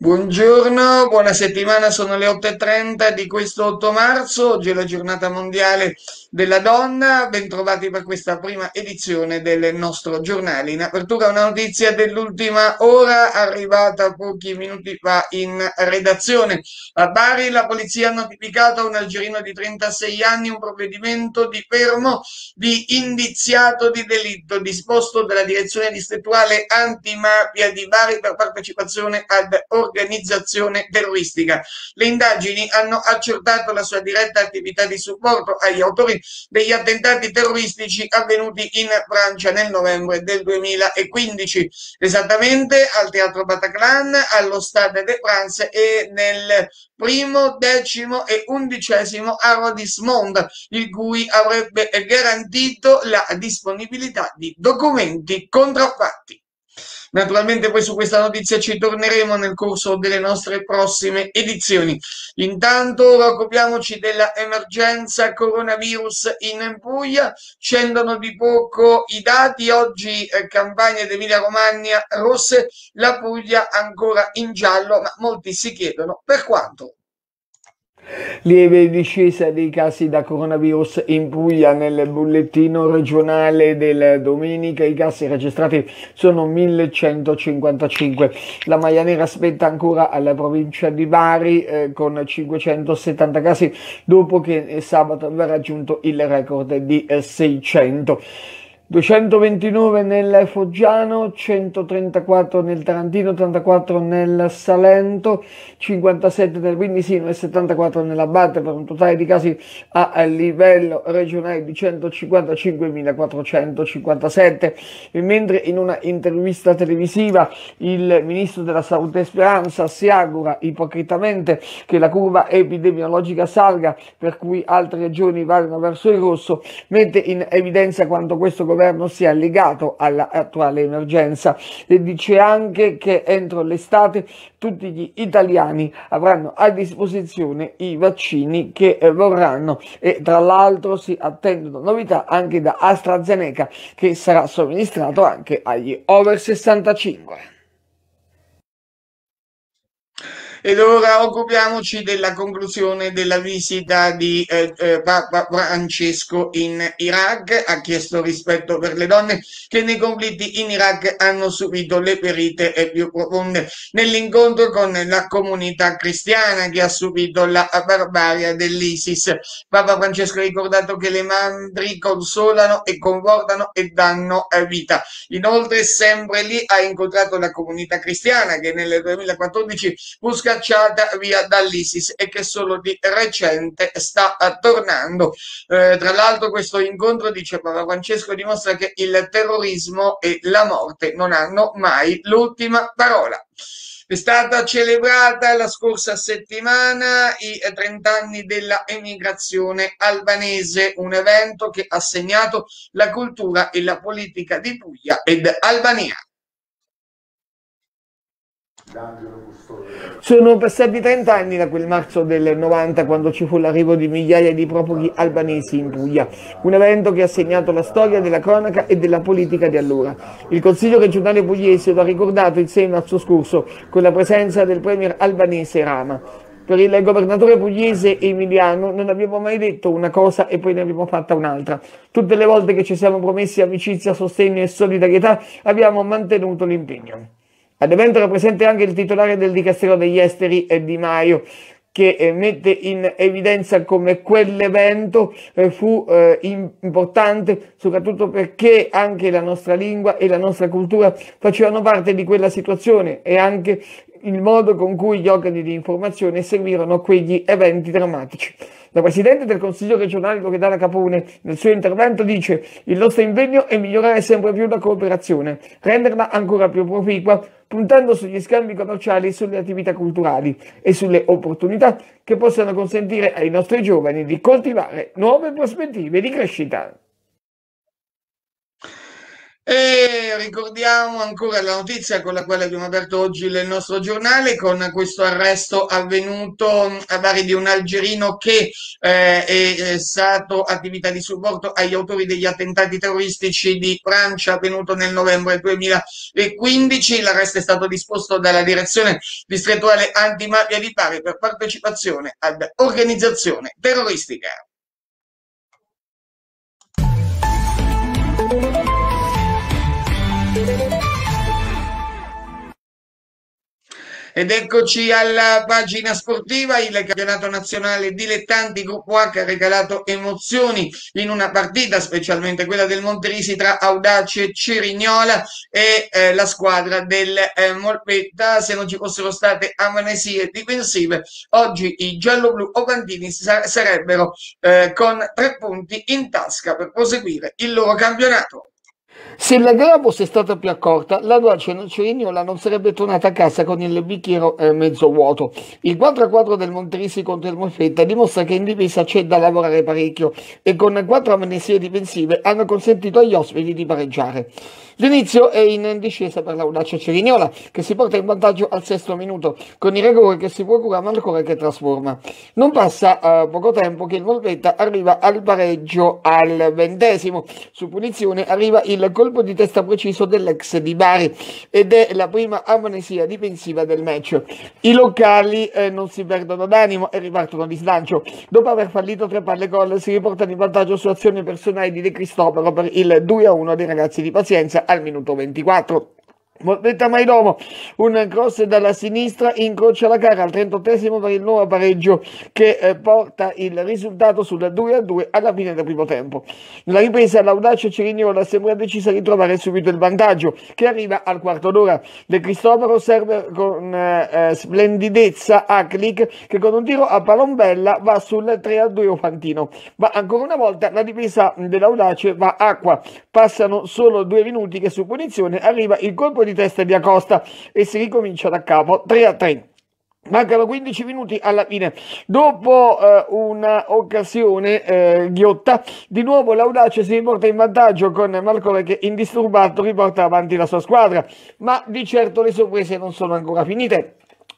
Buongiorno, buona settimana, sono le 8.30 di questo 8 marzo, oggi è la giornata mondiale della donna, bentrovati per questa prima edizione del nostro giornale. In apertura una notizia dell'ultima ora arrivata pochi minuti fa in redazione. A Bari la polizia ha notificato a un algerino di 36 anni un provvedimento di fermo di indiziato di delitto disposto dalla direzione distrettuale antimafia di Bari per partecipazione ad organizzazione organizzazione terroristica. Le indagini hanno accertato la sua diretta attività di supporto agli autori degli attentati terroristici avvenuti in Francia nel novembre del 2015, esattamente al Teatro Bataclan, allo Stade de France e nel primo, decimo e undicesimo arrondissement, il cui avrebbe garantito la disponibilità di documenti contraffatti. Naturalmente poi su questa notizia ci torneremo nel corso delle nostre prossime edizioni. Intanto ora occupiamoci della emergenza coronavirus in Puglia, scendono di poco i dati, oggi eh, Campania ed Emilia Romagna rosse, la Puglia ancora in giallo, ma molti si chiedono per quanto. Lieve discesa dei casi da coronavirus in Puglia nel bullettino regionale del domenica. I casi registrati sono 1155. La Maia Nera aspetta ancora alla provincia di Bari eh, con 570 casi dopo che sabato aveva raggiunto il record di 600. 229 nel Foggiano, 134 nel Tarantino, 84 nel Salento, 57 nel Brindisino e 74 nell'Abbate per un totale di casi a livello regionale di 155.457. Mentre in una intervista televisiva il ministro della Salute Speranza si augura ipocritamente che la curva epidemiologica salga, per cui altre regioni vadano verso il rosso, mette in evidenza quanto questo governo governo sia legato all'attuale emergenza e dice anche che entro l'estate tutti gli italiani avranno a disposizione i vaccini che eh, vorranno e tra l'altro si attendono novità anche da AstraZeneca che sarà somministrato anche agli over 65. Ed ora occupiamoci della conclusione della visita di eh, eh, Papa Francesco in Iraq. Ha chiesto rispetto per le donne che nei conflitti in Iraq hanno subito le ferite eh, più profonde. Nell'incontro con la comunità cristiana che ha subito la barbaria dell'ISIS, Papa Francesco ha ricordato che le mandri consolano e confortano e danno eh, vita. Inoltre, sempre lì ha incontrato la comunità cristiana che nel 2014 busca scacciata via dall'ISIS e che solo di recente sta tornando. Eh, tra l'altro questo incontro, dice Papa Francesco, dimostra che il terrorismo e la morte non hanno mai l'ultima parola. È stata celebrata la scorsa settimana i 30 anni della emigrazione albanese, un evento che ha segnato la cultura e la politica di Puglia ed Albania. D'Angelo sono passati 30 anni da quel marzo del 90 quando ci fu l'arrivo di migliaia di profughi albanesi in Puglia, un evento che ha segnato la storia della cronaca e della politica di allora. Il Consiglio regionale pugliese lo ha ricordato il 6 marzo scorso con la presenza del premier albanese Rama. Per il governatore pugliese Emiliano non abbiamo mai detto una cosa e poi ne abbiamo fatta un'altra. Tutte le volte che ci siamo promessi amicizia, sostegno e solidarietà abbiamo mantenuto l'impegno. Ad evento era presente anche il titolare del Dicastero degli Esteri Di Maio che eh, mette in evidenza come quell'evento eh, fu eh, importante soprattutto perché anche la nostra lingua e la nostra cultura facevano parte di quella situazione e anche il modo con cui gli organi di informazione seguirono quegli eventi drammatici. La Presidente del Consiglio regionale Loredana Capone nel suo intervento dice il nostro impegno è migliorare sempre più la cooperazione, renderla ancora più proficua puntando sugli scambi commerciali, sulle attività culturali e sulle opportunità che possano consentire ai nostri giovani di coltivare nuove prospettive di crescita. E ricordiamo ancora la notizia con la quale abbiamo aperto oggi il nostro giornale con questo arresto avvenuto mm, a Bari di un algerino che eh, è eh, stato attività di supporto agli autori degli attentati terroristici di Francia avvenuto nel novembre 2015. L'arresto è stato disposto dalla direzione distrettuale antimafia di Bari per partecipazione ad organizzazione terroristica. Ed eccoci alla pagina sportiva, il campionato nazionale dilettanti Gruppo H ha regalato emozioni in una partita, specialmente quella del Monterisi tra Audace Cirignola e eh, la squadra del eh, Molpetta. Se non ci fossero state amnesie difensive, oggi i gialloblu Ocantini sarebbero eh, con tre punti in tasca per proseguire il loro campionato. Se la gara fosse stata più accorta, la Dolce Nocerignola non sarebbe tornata a casa con il bicchiere eh, mezzo vuoto. Il 4-4 del Monterisi contro il Molfetta dimostra che in difesa c'è da lavorare parecchio e con quattro amnesie difensive hanno consentito agli ospiti di pareggiare. L'inizio è in discesa per l'audacia Cerignola che si porta in vantaggio al sesto minuto con il rigore che si procura Marcore che trasforma. Non passa uh, poco tempo che il Volpetta arriva al pareggio al ventesimo. Su punizione arriva il colpo di testa preciso dell'ex di Bari ed è la prima amnesia difensiva del match. I locali eh, non si perdono d'animo e ripartono di slancio. Dopo aver fallito tre palle gol si riportano in vantaggio su azioni personali di De Cristoforo per il 2-1 dei ragazzi di Pazienza al minuto 24. Mortetta Maidomo, un cross dalla sinistra, incrocia la gara al 38 per il nuovo pareggio che eh, porta il risultato sul 2-2 a alla fine del primo tempo. Nella ripresa l'audace Cirignola sembra decisa di trovare subito il vantaggio che arriva al quarto d'ora. De Cristoforo serve con eh, eh splendidezza Click, che con un tiro a palombella va sul 3-2 a Fantino. Ma ancora una volta la difesa dell'audace va acqua. Passano solo due minuti che su punizione arriva il colpo di di testa di Acosta e si ricomincia da capo 3 a 3. Mancano 15 minuti alla fine. Dopo eh, un'occasione eh, ghiotta, di nuovo l'Audace si riporta in vantaggio con Marcole che indisturbato riporta avanti la sua squadra, ma di certo le sorprese non sono ancora finite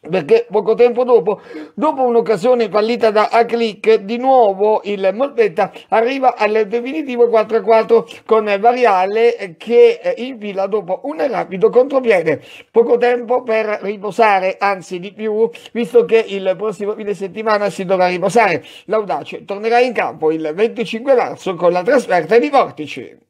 perché poco tempo dopo, dopo un'occasione fallita da A Click, di nuovo il Molpetta arriva al definitivo 4-4 con Variale che eh, infila dopo un rapido contropiede. Poco tempo per riposare, anzi di più, visto che il prossimo fine settimana si dovrà riposare. L'audace tornerà in campo il 25 marzo con la trasferta di Vortici.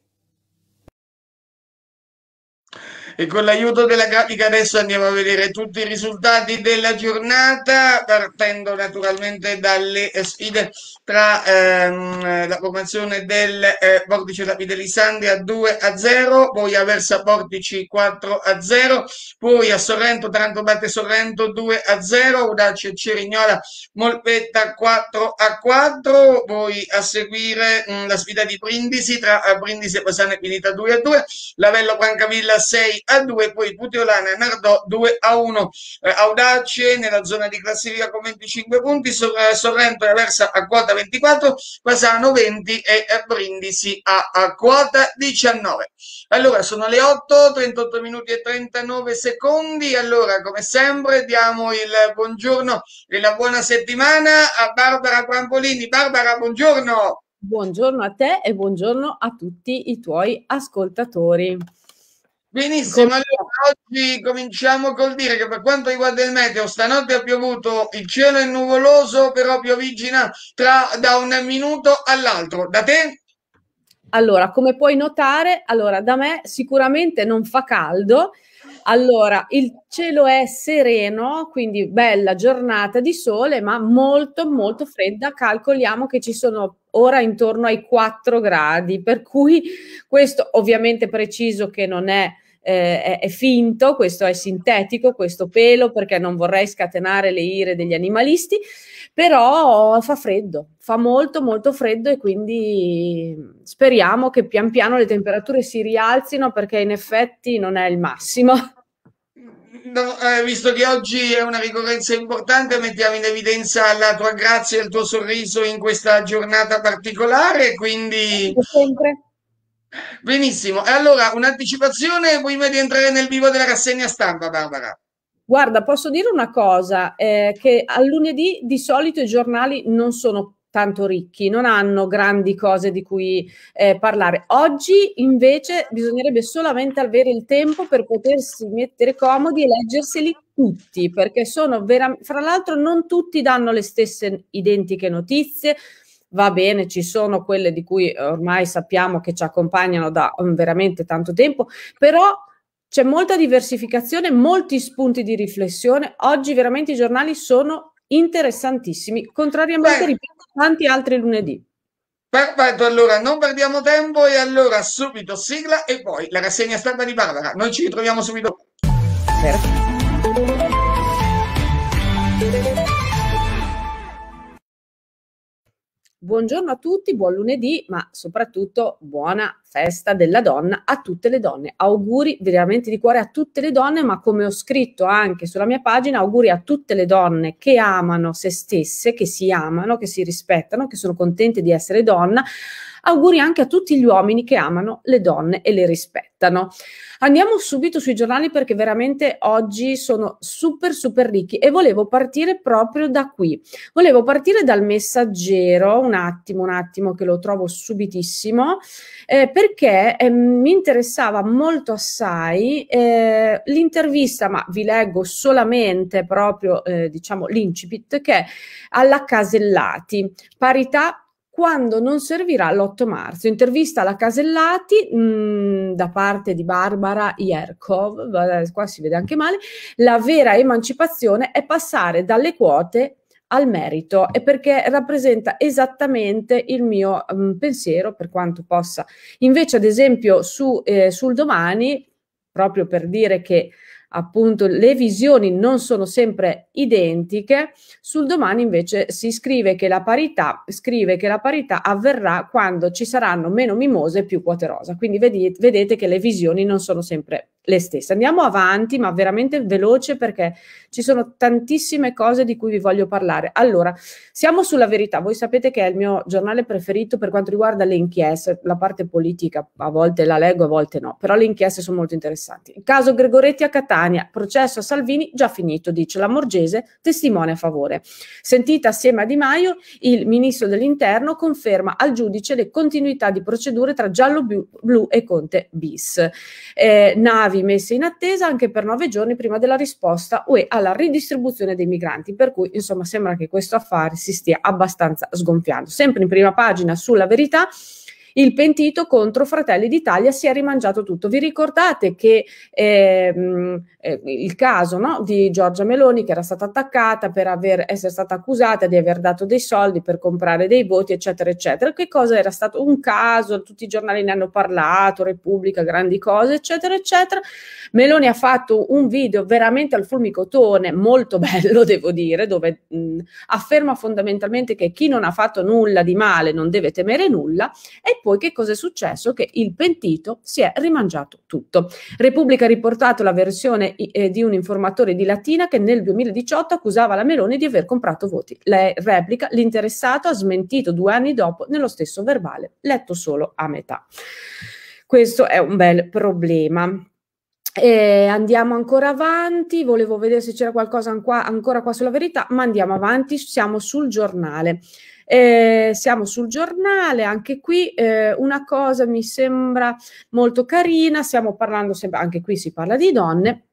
e con l'aiuto della grafica adesso andiamo a vedere tutti i risultati della giornata partendo naturalmente dalle eh, sfide tra ehm, la formazione del eh, Portici da Pitelisandria 2 a 0 poi Aversa Portici 4 a 0 poi a Sorrento Taranto batte Sorrento 2 a 0 Udace Cerignola Molpetta 4 a 4 poi a seguire mh, mm, la sfida di Brindisi tra eh, Brindisi e Passana è finita 2 a 2 Lavello Brancavilla 6 a a 2, poi Puteolana e Nardò 2 a 1. Eh, Audace nella zona di classifica con 25 punti, Sor- eh, Sorrento e Aversa a quota 24, Fasano 20 e eh, Brindisi a, a quota 19. Allora sono le 8, 38 minuti e 39 secondi. Allora, come sempre, diamo il buongiorno e la buona settimana a Barbara Prampolini. Barbara, buongiorno. Buongiorno a te e buongiorno a tutti i tuoi ascoltatori. Benissimo, allora oggi cominciamo col dire che per quanto riguarda il meteo, stanotte ha piovuto, il cielo è nuvoloso, però piovigina tra, da un minuto all'altro. Da te? Allora, come puoi notare, allora, da me sicuramente non fa caldo, allora, il cielo è sereno, quindi bella giornata di sole, ma molto, molto fredda. Calcoliamo che ci sono ora intorno ai 4 gradi, per cui questo ovviamente preciso che non è... Eh, è, è, finto, questo è sintetico, questo pelo, perché non vorrei scatenare le ire degli animalisti però fa freddo, fa molto molto freddo e quindi speriamo che pian piano le temperature si rialzino perché in effetti non è il massimo. No, eh, visto che oggi è una ricorrenza importante, mettiamo in evidenza la tua grazia e il tuo sorriso in questa giornata particolare, quindi... Sempre. Benissimo, e allora un'anticipazione, prima di entrare nel vivo della rassegna stampa, Barbara. Guarda, posso dire una cosa, eh, che al lunedì di solito i giornali non sono tanto ricchi, non hanno grandi cose di cui eh, parlare. Oggi invece bisognerebbe solamente avere il tempo per potersi mettere comodi e leggerseli tutti, perché sono veramente, fra l'altro non tutti danno le stesse identiche notizie, va bene, ci sono quelle di cui ormai sappiamo che ci accompagnano da mm, veramente tanto tempo, però c'è molta diversificazione, molti spunti di riflessione. Oggi veramente i giornali sono interessantissimi, contrariamente, ripeto, a tanti altri lunedì. Perfetto, allora non perdiamo tempo e allora subito sigla e poi la rassegna stampa di Barbara. Noi ci ritroviamo subito. Perfetto. Buongiorno a tutti, buon lunedì, ma soprattutto buona festa della donna a tutte le donne. Auguri veramente di cuore a tutte le donne, ma come ho scritto anche sulla mia pagina, auguri a tutte le donne che amano se stesse, che si amano, che si rispettano, che sono contente di essere donna, Auguri anche a tutti gli uomini che amano le donne e le rispettano. Andiamo subito sui giornali perché veramente oggi sono super super ricchi e volevo partire proprio da qui. Volevo partire dal messaggero, un attimo, un attimo che lo trovo subitissimo, eh, perché eh, mi interessava molto assai eh, l'intervista, ma vi leggo solamente proprio eh, diciamo l'incipit che è alla Casellati, parità quando non servirà l'8 marzo. Intervista alla Casellati mh, mm, da parte di Barbara Yerkov, qua si vede anche male, la vera emancipazione è passare dalle quote al merito e perché rappresenta esattamente il mio mh, mm, pensiero per quanto possa. Invece ad esempio su, eh, sul domani, proprio per dire che appunto le visioni non sono sempre identiche, sul domani invece si scrive che la parità, scrive che la parità avverrà quando ci saranno meno mimose e più quote rosa. Quindi vedete, vedete che le visioni non sono sempre le stesse. Andiamo avanti, ma veramente veloce perché ci sono tantissime cose di cui vi voglio parlare. Allora, siamo sulla verità. Voi sapete che è il mio giornale preferito per quanto riguarda le inchieste, la parte politica a volte la leggo, a volte no, però le inchieste sono molto interessanti. Il caso Gregoretti a Catania Catania, processo a Salvini già finito, dice la Morgese, testimone a favore. Sentita assieme a Di Maio, il ministro dell'Interno conferma al giudice le continuità di procedure tra giallo blu e Conte bis. Eh, navi messe in attesa anche per nove giorni prima della risposta UE alla ridistribuzione dei migranti, per cui insomma sembra che questo affare si stia abbastanza sgonfiando. Sempre in prima pagina sulla verità il pentito contro Fratelli d'Italia si è rimangiato tutto. Vi ricordate che ehm, eh, il caso no, di Giorgia Meloni che era stata attaccata per aver, essere stata accusata di aver dato dei soldi per comprare dei voti, eccetera, eccetera. Che cosa era stato un caso, tutti i giornali ne hanno parlato, Repubblica, grandi cose, eccetera, eccetera. Meloni ha fatto un video veramente al fulmicotone, molto bello devo dire, dove mh, afferma fondamentalmente che chi non ha fatto nulla di male non deve temere nulla e poi che cosa è successo? Che il pentito si è rimangiato tutto. Repubblica ha riportato la versione eh, di un informatore di Latina che nel 2018 accusava la Meloni di aver comprato voti. La replica l'interessato ha smentito due anni dopo nello stesso verbale, letto solo a metà. Questo è un bel problema. Eh, andiamo ancora avanti, volevo vedere se c'era qualcosa ancora qua sulla verità, ma andiamo avanti, siamo sul giornale. Eh, siamo sul giornale, anche qui eh, una cosa mi sembra molto carina, stiamo parlando sempre, anche qui si parla di donne,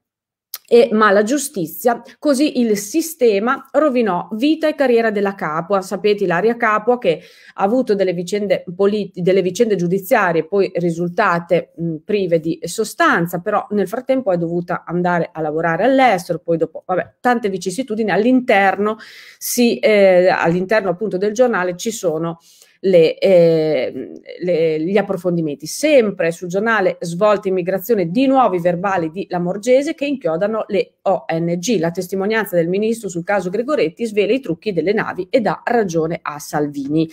e la giustizia, così il sistema rovinò vita e carriera della Capua. Sapete, Ilaria Capua che ha avuto delle vicende, politi- delle vicende giudiziarie poi risultate mh, prive di sostanza, però nel frattempo è dovuta andare a lavorare all'estero, poi dopo vabbè, tante vicissitudini all'interno, si, eh, all'interno appunto del giornale ci sono le, eh, le, gli approfondimenti. Sempre sul giornale Svolta Immigrazione di nuovi verbali di Lamorgese che inchiodano le ONG. La testimonianza del ministro sul caso Gregoretti svela i trucchi delle navi e dà ragione a Salvini.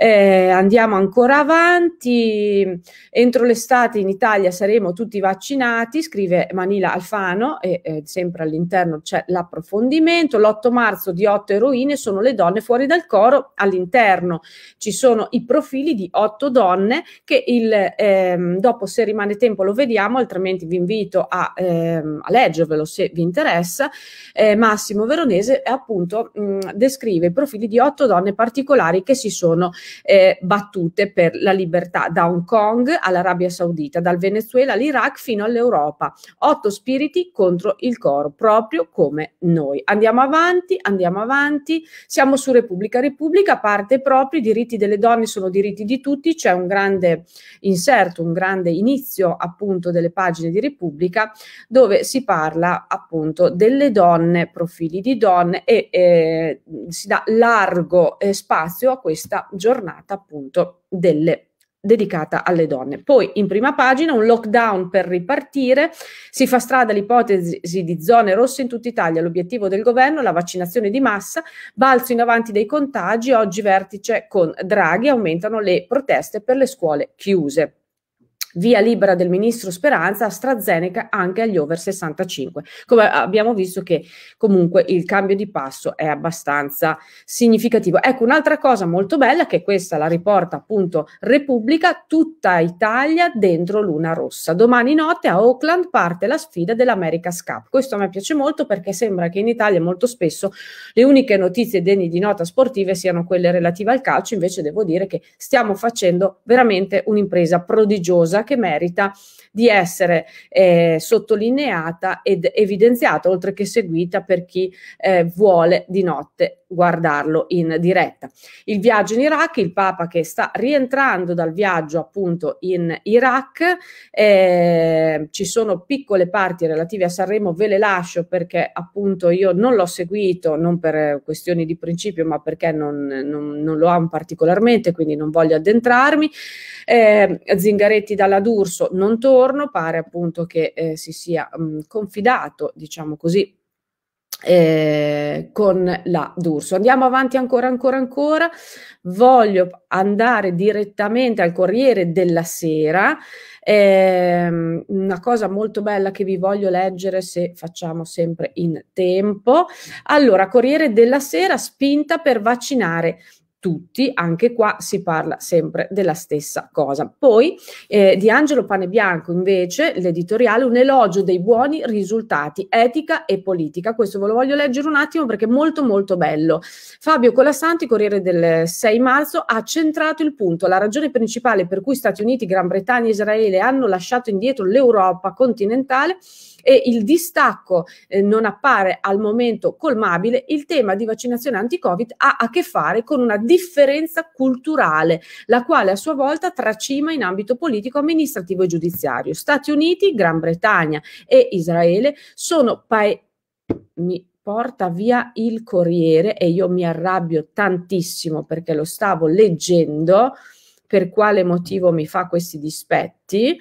Eh, andiamo ancora avanti, entro l'estate in Italia saremo tutti vaccinati, scrive Manila Alfano e eh, sempre all'interno c'è l'approfondimento. L'8 marzo di 8 eroine sono le donne fuori dal coro, all'interno ci sono i profili di 8 donne che il, ehm, dopo se rimane tempo lo vediamo, altrimenti vi invito a, ehm, a leggervelo se vi interessa. Eh, Massimo Veronese appunto mh, descrive i profili di 8 donne particolari che si sono eh, battute per la libertà da Hong Kong all'Arabia Saudita, dal Venezuela all'Iraq fino all'Europa. Otto spiriti contro il coro, proprio come noi. Andiamo avanti, andiamo avanti, siamo su Repubblica Repubblica, parte proprio, i diritti delle donne sono diritti di tutti, c'è un grande inserto, un grande inizio appunto delle pagine di Repubblica dove si parla appunto delle donne, profili di donne e eh, si dà largo eh, spazio a questa giornata giornata appunto delle dedicata alle donne. Poi in prima pagina un lockdown per ripartire, si fa strada l'ipotesi di zone rosse in tutta Italia, l'obiettivo del governo, la vaccinazione di massa, balzo in avanti dei contagi, oggi vertice con Draghi, aumentano le proteste per le scuole chiuse via libera del ministro Speranza, AstraZeneca anche agli over 65. Come abbiamo visto che comunque il cambio di passo è abbastanza significativo. Ecco, un'altra cosa molto bella che questa la riporta appunto Repubblica, tutta Italia dentro Luna Rossa. Domani notte a Oakland parte la sfida dell'America's Cup. Questo a me piace molto perché sembra che in Italia molto spesso le uniche notizie degne di nota sportive siano quelle relative al calcio, invece devo dire che stiamo facendo veramente un'impresa prodigiosa che merita di essere eh, sottolineata ed evidenziata, oltre che seguita per chi eh, vuole di notte guardarlo in diretta. Il viaggio in Iraq, il Papa che sta rientrando dal viaggio appunto in Iraq, eh, ci sono piccole parti relative a Sanremo, ve le lascio perché appunto io non l'ho seguito, non per questioni di principio, ma perché non, non, non lo amo particolarmente, quindi non voglio addentrarmi. Eh, Zingaretti dal dalla D'Urso non torno, pare appunto che eh, si sia mh, mm, confidato, diciamo così, eh, con la D'Urso. Andiamo avanti ancora, ancora, ancora. Voglio andare direttamente al Corriere della Sera. Eh, una cosa molto bella che vi voglio leggere se facciamo sempre in tempo. Allora, Corriere della Sera, spinta per vaccinare tutti, anche qua si parla sempre della stessa cosa. Poi eh, di Angelo Panebianco invece l'editoriale un elogio dei buoni risultati, etica e politica. Questo ve lo voglio leggere un attimo perché è molto molto bello. Fabio Colassanti, Corriere del 6 marzo, ha centrato il punto. La ragione principale per cui Stati Uniti, Gran Bretagna e Israele hanno lasciato indietro l'Europa continentale e il distacco eh, non appare al momento colmabile, il tema di vaccinazione anti-Covid ha a che fare con una differenza culturale, la quale a sua volta tracima in ambito politico, amministrativo e giudiziario. Stati Uniti, Gran Bretagna e Israele sono paesi porta via il Corriere e io mi arrabbio tantissimo perché lo stavo leggendo, per quale motivo mi fa questi dispetti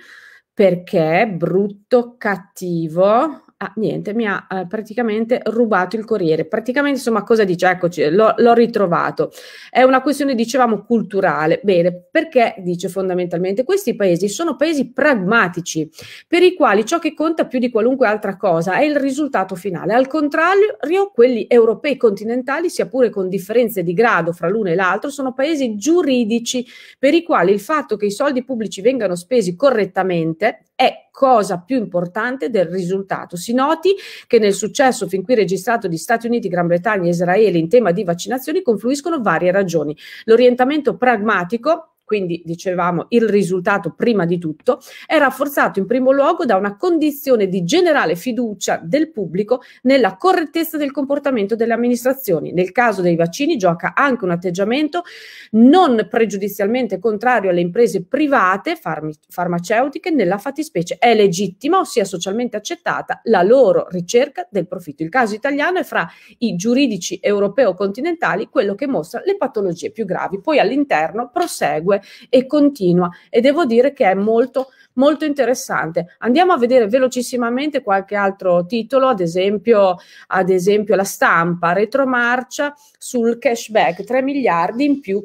perché brutto, cattivo, ah, niente, mi ha eh, praticamente rubato il Corriere. Praticamente, insomma, cosa dice? Eccoci, l'ho, l'ho ritrovato. È una questione, dicevamo, culturale. Bene, perché dice fondamentalmente questi paesi sono paesi pragmatici, per i quali ciò che conta più di qualunque altra cosa è il risultato finale. Al contrario, quelli europei continentali, sia pure con differenze di grado fra l'uno e l'altro, sono paesi giuridici per i quali il fatto che i soldi pubblici vengano spesi correttamente è cosa più importante del risultato. Si noti che nel successo fin qui registrato di Stati Uniti, Gran Bretagna e Israele in tema di vaccinazioni confluiscono varie ragioni. L'orientamento pragmatico quindi dicevamo il risultato prima di tutto, è rafforzato in primo luogo da una condizione di generale fiducia del pubblico nella correttezza del comportamento delle amministrazioni. Nel caso dei vaccini gioca anche un atteggiamento non pregiudizialmente contrario alle imprese private farm- farmaceutiche, nella fattispecie è legittima, ossia socialmente accettata, la loro ricerca del profitto. Il caso italiano è fra i giuridici europeo-continentali quello che mostra le patologie più gravi. Poi all'interno prosegue comunque e continua e devo dire che è molto molto interessante. Andiamo a vedere velocissimamente qualche altro titolo, ad esempio, ad esempio la stampa retromarcia sul cashback 3 miliardi in più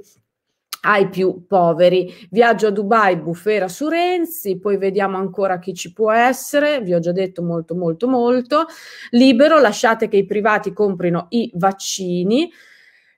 ai più poveri. Viaggio a Dubai, bufera su Renzi, poi vediamo ancora chi ci può essere, vi ho già detto molto molto molto. Libero, lasciate che i privati comprino i vaccini.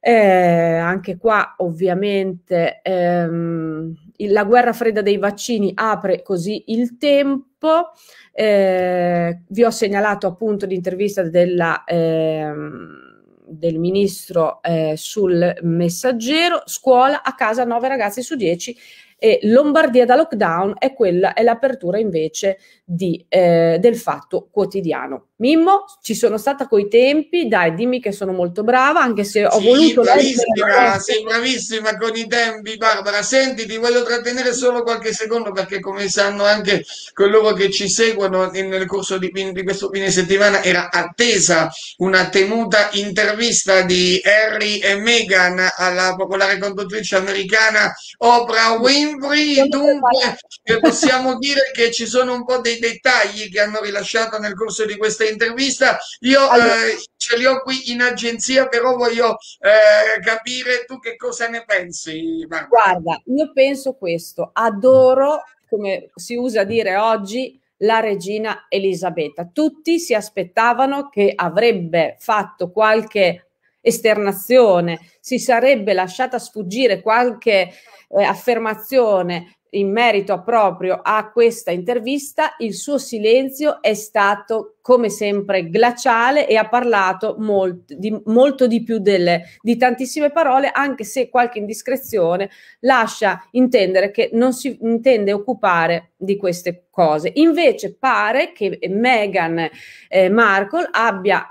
Eh, anche qua ovviamente ehm, la guerra fredda dei vaccini apre così il tempo. Eh, vi ho segnalato appunto l'intervista della, ehm, del ministro eh, sul messaggero, scuola a casa 9 ragazzi su 10 e Lombardia da lockdown è quella, è l'apertura invece di, eh, del fatto quotidiano. Mimmo, ci sono stata coi tempi, dai, dimmi che sono molto brava, anche se ho sì, voluto... Bravissima, sei bravissima con i tempi, Barbara. Senti, ti voglio trattenere solo qualche secondo perché come sanno anche coloro che ci seguono nel corso di, di questo fine settimana era attesa una tenuta intervista di Harry e Meghan alla popolare conduttrice americana Oprah Winfrey libri, dunque possiamo dire che ci sono un po' dei dettagli che hanno rilasciato nel corso di questa intervista. Io eh, allora. eh, ce li ho qui in agenzia, però voglio eh, capire tu che cosa ne pensi. Marco. Guarda, io penso questo, adoro, come si usa dire oggi, la regina Elisabetta. Tutti si aspettavano che avrebbe fatto qualche esternazione, si sarebbe lasciata sfuggire qualche eh, affermazione in merito proprio a questa intervista, il suo silenzio è stato come sempre glaciale e ha parlato molto di, molto di più delle, di tantissime parole, anche se qualche indiscrezione lascia intendere che non si intende occupare di queste cose. Invece pare che Meghan eh, Markle abbia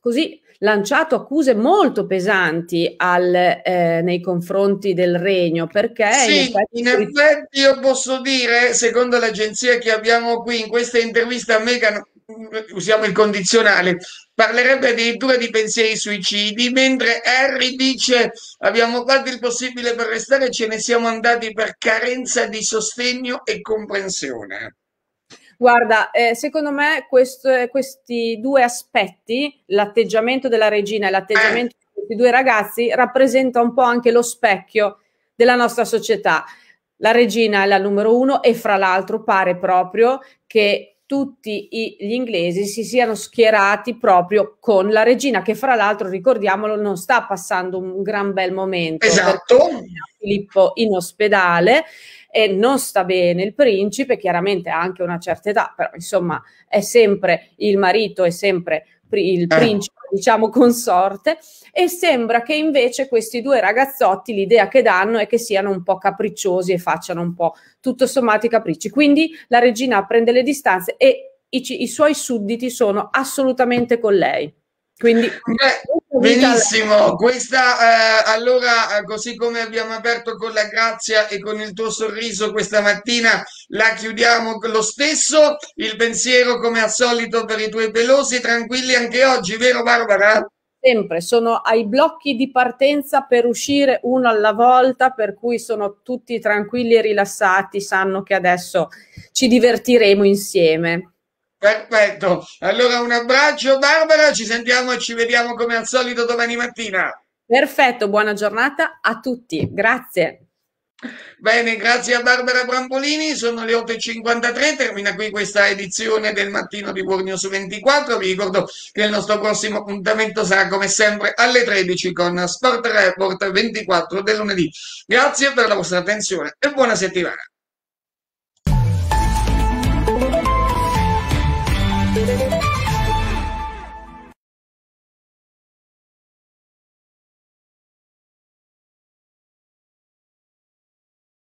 così lanciato accuse molto pesanti al, eh, nei confronti del regno perché sì, in, effetti... in effetti io posso dire secondo l'agenzia che abbiamo qui in questa intervista Megan mm, usiamo il condizionale parlerebbe addirittura di pensieri suicidi mentre Harry dice abbiamo fatto il possibile per restare ce ne siamo andati per carenza di sostegno e comprensione Guarda, eh, secondo me quest- eh, questi due aspetti, l'atteggiamento della regina e l'atteggiamento di questi due ragazzi, rappresenta un po' anche lo specchio della nostra società. La regina è la numero uno e fra l'altro pare proprio che tutti gli inglesi si siano schierati proprio con la regina, che fra l'altro, ricordiamolo, non sta passando un gran bel momento. Esatto. Filippo in ospedale e non sta bene il principe, chiaramente ha anche una certa età, però insomma è sempre il marito, è sempre il eh. principe, eh. diciamo, consorte, e sembra che invece questi due ragazzotti l'idea che danno è che siano un po' capricciosi e facciano un po' tutto sommato i capricci. Quindi la regina prende le distanze e i, i suoi sudditi sono assolutamente con lei. Quindi, Beh, benissimo, questa eh, allora così come abbiamo aperto con la grazia e con il tuo sorriso questa mattina, la chiudiamo lo stesso, il pensiero come al solito per i tuoi pelosi, tranquilli anche oggi, vero Barbara? Sempre, sono ai blocchi di partenza per uscire uno alla volta, per cui sono tutti tranquilli e rilassati, sanno che adesso ci divertiremo insieme. Perfetto, allora un abbraccio Barbara, ci sentiamo e ci vediamo come al solito domani mattina. Perfetto, buona giornata a tutti, grazie. Bene, grazie a Barbara Brampolini, sono le 8.53, termina qui questa edizione del mattino di Borneo su 24, vi ricordo che il nostro prossimo appuntamento sarà come sempre alle 13 con Sport Report 24 del lunedì. Grazie per la vostra attenzione e buona settimana.